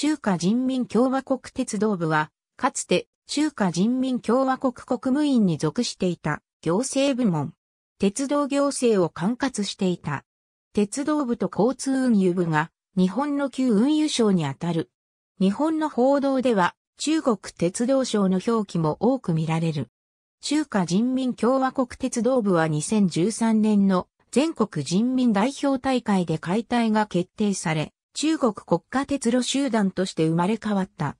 中華人民共和国鉄道部は、かつて中華人民共和国国務院に属していた行政部門。鉄道行政を管轄していた。鉄道部と交通運輸部が日本の旧運輸省にあたる。日本の報道では中国鉄道省の表記も多く見られる。中華人民共和国鉄道部は2013年の全国人民代表大会で解体が決定され、中国国家鉄路集団として生まれ変わった。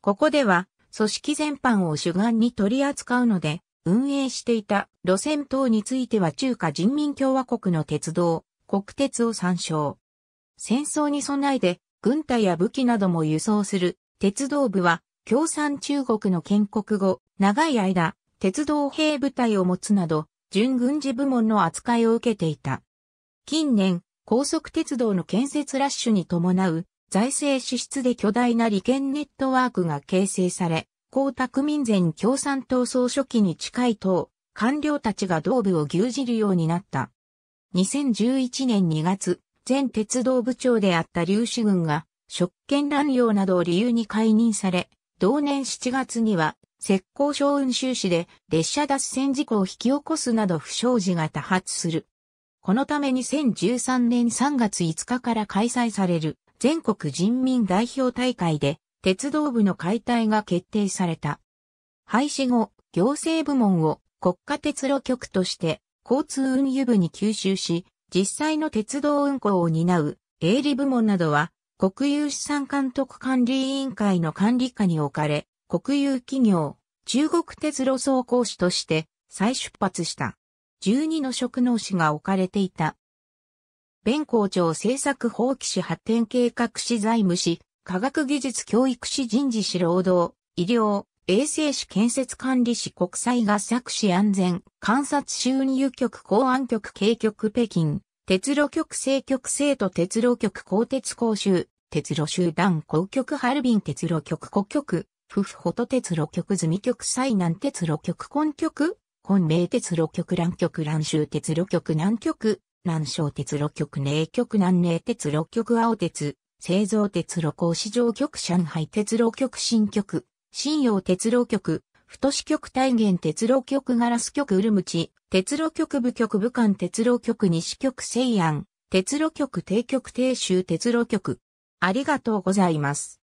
ここでは、組織全般を主眼に取り扱うので、運営していた路線等については中華人民共和国の鉄道、国鉄を参照。戦争に備えて、軍隊や武器なども輸送する鉄道部は、共産中国の建国後、長い間、鉄道兵部隊を持つなど、準軍事部門の扱いを受けていた。近年、高速鉄道の建設ラッシュに伴う財政支出で巨大な利権ネットワークが形成され、江沢民前共産党総書記に近い党、官僚たちが道部を牛耳るようになった。2011年2月、前鉄道部長であった劉志軍が、職権乱用などを理由に解任され、同年7月には、石膏省雲州市で列車脱線事故を引き起こすなど不祥事が多発する。このため2013年3月5日から開催される全国人民代表大会で鉄道部の解体が決定された。廃止後、行政部門を国家鉄路局として交通運輸部に吸収し、実際の鉄道運行を担う営利部門などは国有資産監督管理委員会の管理下に置かれ、国有企業、中国鉄路総工士として再出発した。12の職能士が置かれていた。弁工庁政策法規士発展計画士財務士、科学技術教育士人事士労働、医療、衛生士建設管理士国際合作士安全、観察士運輸局公安局警局北京、鉄路局政局生徒鉄路局鋼鉄講習、鉄路集団公局ハルビン鉄路局古局、夫婦ホト鉄路局住局最南鉄路局根局本名鉄路局南局乱州鉄路局南局、南省鉄路局寧局南寧鉄路局青鉄、製造鉄路工市場局上海鉄路局新局、新洋鉄路局、太市局大元鉄路局ガラス局ウルムチ、鉄路局部局武漢鉄路局西局西安、鉄路局定局定州鉄路局。ありがとうございます。